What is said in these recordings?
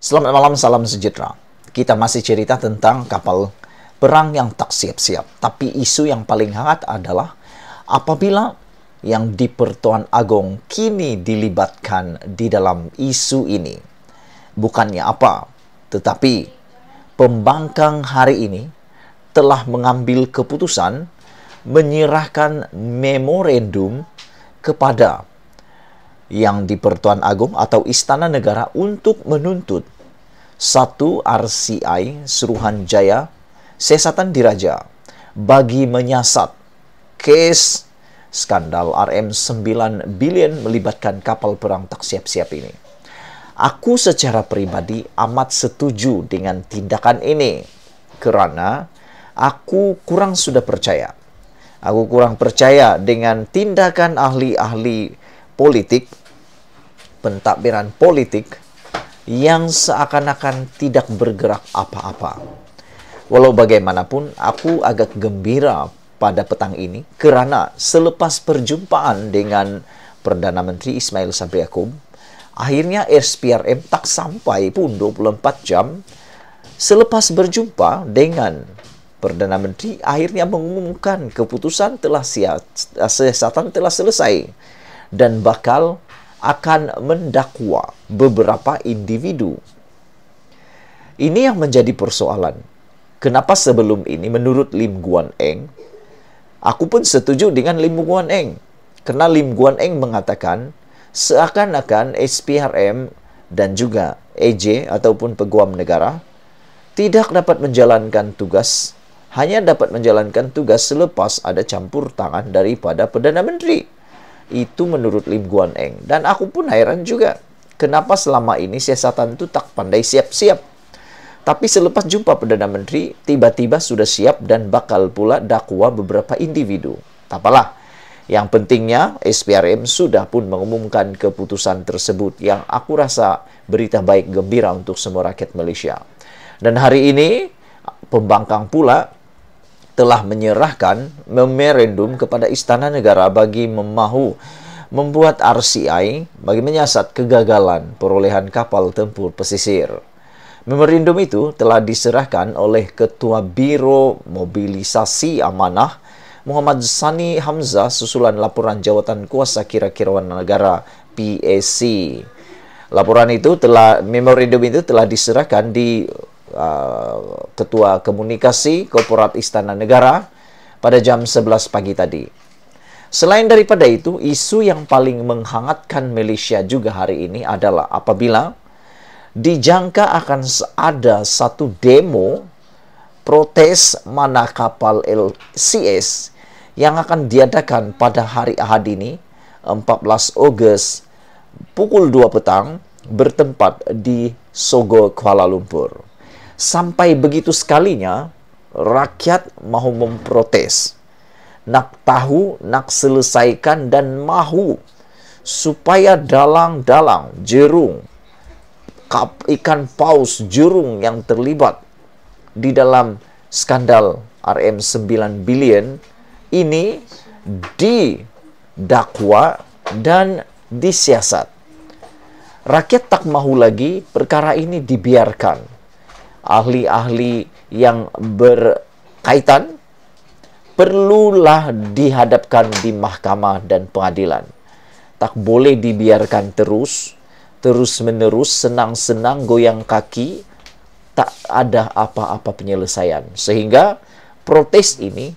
Selamat malam, salam sejahtera. Kita masih cerita tentang kapal perang yang tak siap-siap. Tapi isu yang paling hangat adalah apabila yang di Pertuan Agong kini dilibatkan di dalam isu ini. Bukannya apa, tetapi pembangkang hari ini telah mengambil keputusan menyerahkan memorandum kepada yang di Pertuan Agung atau Istana Negara untuk menuntut satu RCI Jaya Sesatan Diraja bagi menyasat kes skandal RM9 billion melibatkan kapal perang tak siap-siap ini. Aku secara pribadi amat setuju dengan tindakan ini karena aku kurang sudah percaya. Aku kurang percaya dengan tindakan ahli-ahli politik, pentadbiran politik yang seakan-akan tidak bergerak apa-apa. Walau bagaimanapun, aku agak gembira pada petang ini karena selepas perjumpaan dengan Perdana Menteri Ismail Sabri Yaakob, akhirnya SPRM tak sampai pun 24 jam selepas berjumpa dengan Perdana Menteri akhirnya mengumumkan keputusan telah siat, telah selesai dan bakal akan mendakwa beberapa individu. Ini yang menjadi persoalan. Kenapa sebelum ini menurut Lim Guan Eng, aku pun setuju dengan Lim Guan Eng. Karena Lim Guan Eng mengatakan seakan-akan SPRM dan juga EJ ataupun peguam negara tidak dapat menjalankan tugas hanya dapat menjalankan tugas selepas ada campur tangan daripada Perdana Menteri. Itu menurut Lim Guan Eng. Dan aku pun heran juga, kenapa selama ini siasatan itu tak pandai siap-siap. Tapi selepas jumpa Perdana Menteri, tiba-tiba sudah siap dan bakal pula dakwa beberapa individu. Tak apalah, yang pentingnya SPRM sudah pun mengumumkan keputusan tersebut yang aku rasa berita baik gembira untuk semua rakyat Malaysia. Dan hari ini pembangkang pula telah menyerahkan memorandum kepada Istana Negara bagi memahu membuat RCI bagi menyiasat kegagalan perolehan kapal tempur pesisir. Memorandum itu telah diserahkan oleh Ketua Biro Mobilisasi Amanah Muhammad Sani Hamzah susulan laporan jawatan kuasa kira kirawan negara PAC. Laporan itu telah memorandum itu telah diserahkan di Uh, ketua Komunikasi Korporat Istana Negara pada jam 11 pagi tadi. Selain daripada itu, isu yang paling menghangatkan Malaysia juga hari ini adalah apabila dijangka akan ada satu demo protes mana kapal LCS yang akan diadakan pada hari Ahad ini 14 Ogos pukul 2 petang bertempat di Sogo Kuala Lumpur. Sampai begitu sekalinya, rakyat mahu memprotes. Nak tahu, nak selesaikan, dan mahu supaya dalang-dalang, jerung, kap, ikan paus, jerung yang terlibat di dalam skandal RM 9 billion ini didakwa dan disiasat. Rakyat tak mahu lagi perkara ini dibiarkan ahli-ahli yang berkaitan perlulah dihadapkan di mahkamah dan pengadilan. Tak boleh dibiarkan terus, terus-menerus, senang-senang, goyang kaki, tak ada apa-apa penyelesaian. Sehingga protes ini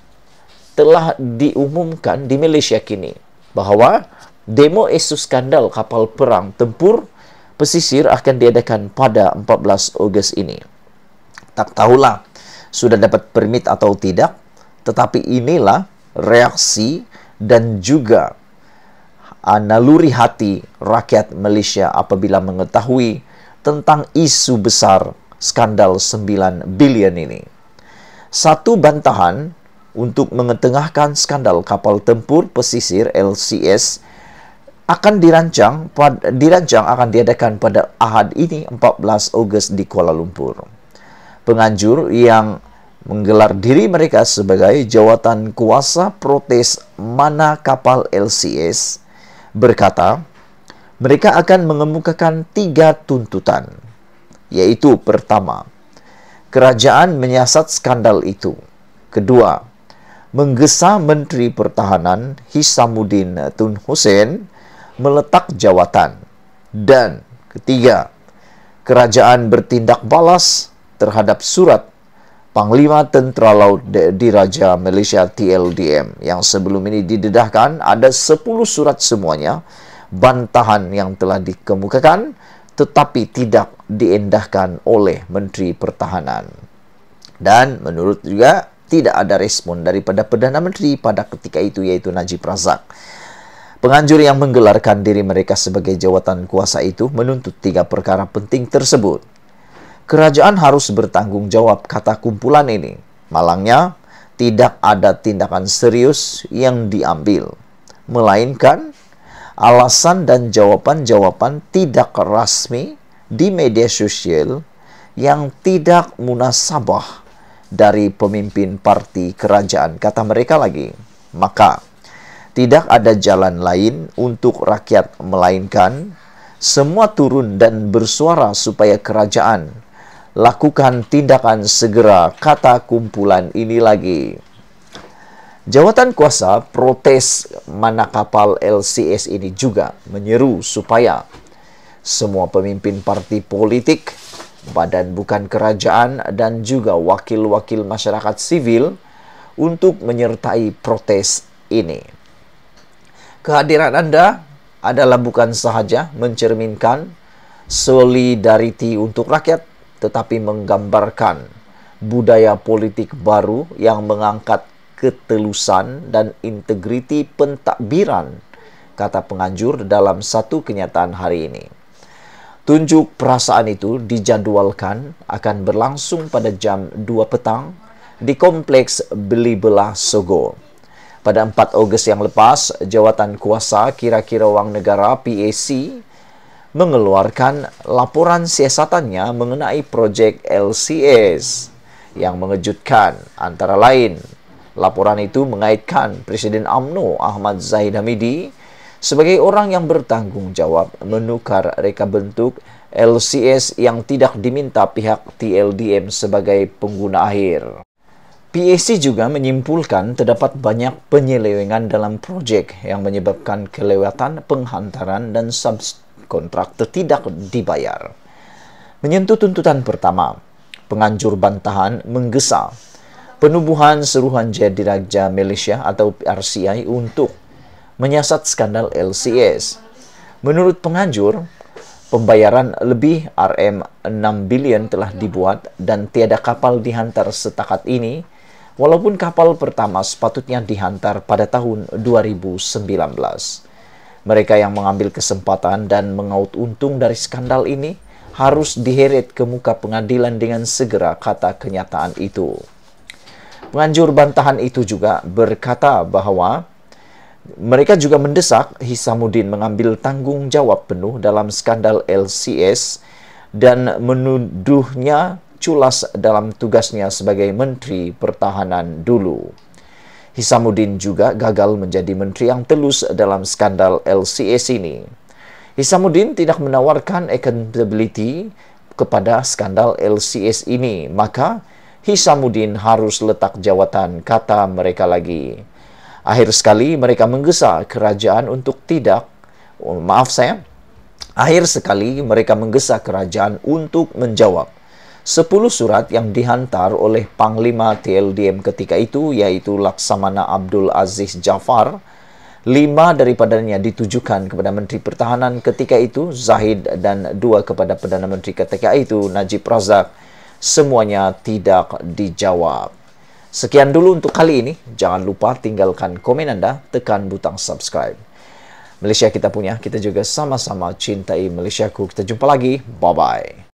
telah diumumkan di Malaysia kini bahwa demo isu skandal kapal perang tempur pesisir akan diadakan pada 14 Ogos ini. Tak tahulah sudah dapat permit atau tidak, tetapi inilah reaksi dan juga ah, naluri hati rakyat Malaysia apabila mengetahui tentang isu besar skandal 9 bilion ini. Satu bantahan untuk mengetengahkan skandal kapal tempur pesisir LCS akan dirancang dirancang akan diadakan pada Ahad ini 14 Ogos di Kuala Lumpur penganjur yang menggelar diri mereka sebagai jawatan kuasa protes mana kapal LCS berkata, mereka akan mengemukakan tiga tuntutan, yaitu pertama, kerajaan menyiasat skandal itu. Kedua, menggesa Menteri Pertahanan Hisamuddin Tun Hussein meletak jawatan. Dan ketiga, kerajaan bertindak balas terhadap surat Panglima Tentara Laut di Raja Malaysia TLDM yang sebelum ini didedahkan ada 10 surat semuanya bantahan yang telah dikemukakan tetapi tidak diendahkan oleh Menteri Pertahanan. Dan menurut juga tidak ada respon daripada Perdana Menteri pada ketika itu yaitu Najib Razak. Penganjur yang menggelarkan diri mereka sebagai jawatan kuasa itu menuntut tiga perkara penting tersebut Kerajaan harus bertanggung jawab kata kumpulan ini. Malangnya, tidak ada tindakan serius yang diambil, melainkan alasan dan jawaban-jawaban tidak resmi di media sosial yang tidak munasabah dari pemimpin parti kerajaan. Kata mereka lagi, maka tidak ada jalan lain untuk rakyat melainkan semua turun dan bersuara supaya kerajaan lakukan tindakan segera kata kumpulan ini lagi. Jawatan kuasa protes manakapal LCS ini juga menyeru supaya semua pemimpin parti politik, badan bukan kerajaan, dan juga wakil-wakil masyarakat sivil untuk menyertai protes ini. Kehadiran Anda adalah bukan sahaja mencerminkan solidariti untuk rakyat, tetapi menggambarkan budaya politik baru yang mengangkat ketelusan dan integriti pentadbiran kata penganjur dalam satu kenyataan hari ini tunjuk perasaan itu dijadwalkan akan berlangsung pada jam 2 petang di kompleks Belibelah Sogo pada 4 Ogos yang lepas jawatan kuasa kira-kira wang negara PAC mengeluarkan laporan siasatannya mengenai proyek LCS yang mengejutkan antara lain. Laporan itu mengaitkan Presiden AMNO Ahmad Zahid Hamidi sebagai orang yang bertanggung jawab menukar reka bentuk LCS yang tidak diminta pihak TLDM sebagai pengguna akhir. PAC juga menyimpulkan terdapat banyak penyelewengan dalam proyek yang menyebabkan kelewatan penghantaran dan subs Kontrak tidak dibayar. Menyentuh tuntutan pertama, penganjur bantahan menggesa. Penubuhan seruhan Jadi Raja Malaysia atau RCI untuk menyiasat skandal LCS. Menurut penganjur, pembayaran lebih RM6 bilion telah dibuat dan tiada kapal dihantar setakat ini walaupun kapal pertama sepatutnya dihantar pada tahun 2019. Mereka yang mengambil kesempatan dan mengaut untung dari skandal ini harus diheret ke muka pengadilan dengan segera kata kenyataan itu. Penganjur bantahan itu juga berkata bahwa mereka juga mendesak Hisamuddin mengambil tanggung jawab penuh dalam skandal LCS dan menuduhnya culas dalam tugasnya sebagai Menteri Pertahanan dulu. Hisamuddin juga gagal menjadi menteri yang telus dalam skandal LCS ini. Hisamuddin tidak menawarkan accountability kepada skandal LCS ini, maka Hisamuddin harus letak jawatan kata mereka lagi. Akhir sekali mereka menggesa kerajaan untuk tidak, oh, maaf saya, akhir sekali mereka menggesa kerajaan untuk menjawab. Sepuluh surat yang dihantar oleh Panglima TLDM ketika itu yaitu Laksamana Abdul Aziz Jafar. Lima daripadanya ditujukan kepada Menteri Pertahanan ketika itu, Zahid dan dua kepada Perdana Menteri ketika itu, Najib Razak. Semuanya tidak dijawab. Sekian dulu untuk kali ini. Jangan lupa tinggalkan komen anda, tekan butang subscribe. Malaysia kita punya, kita juga sama-sama cintai Malaysia ku. Kita jumpa lagi. Bye-bye.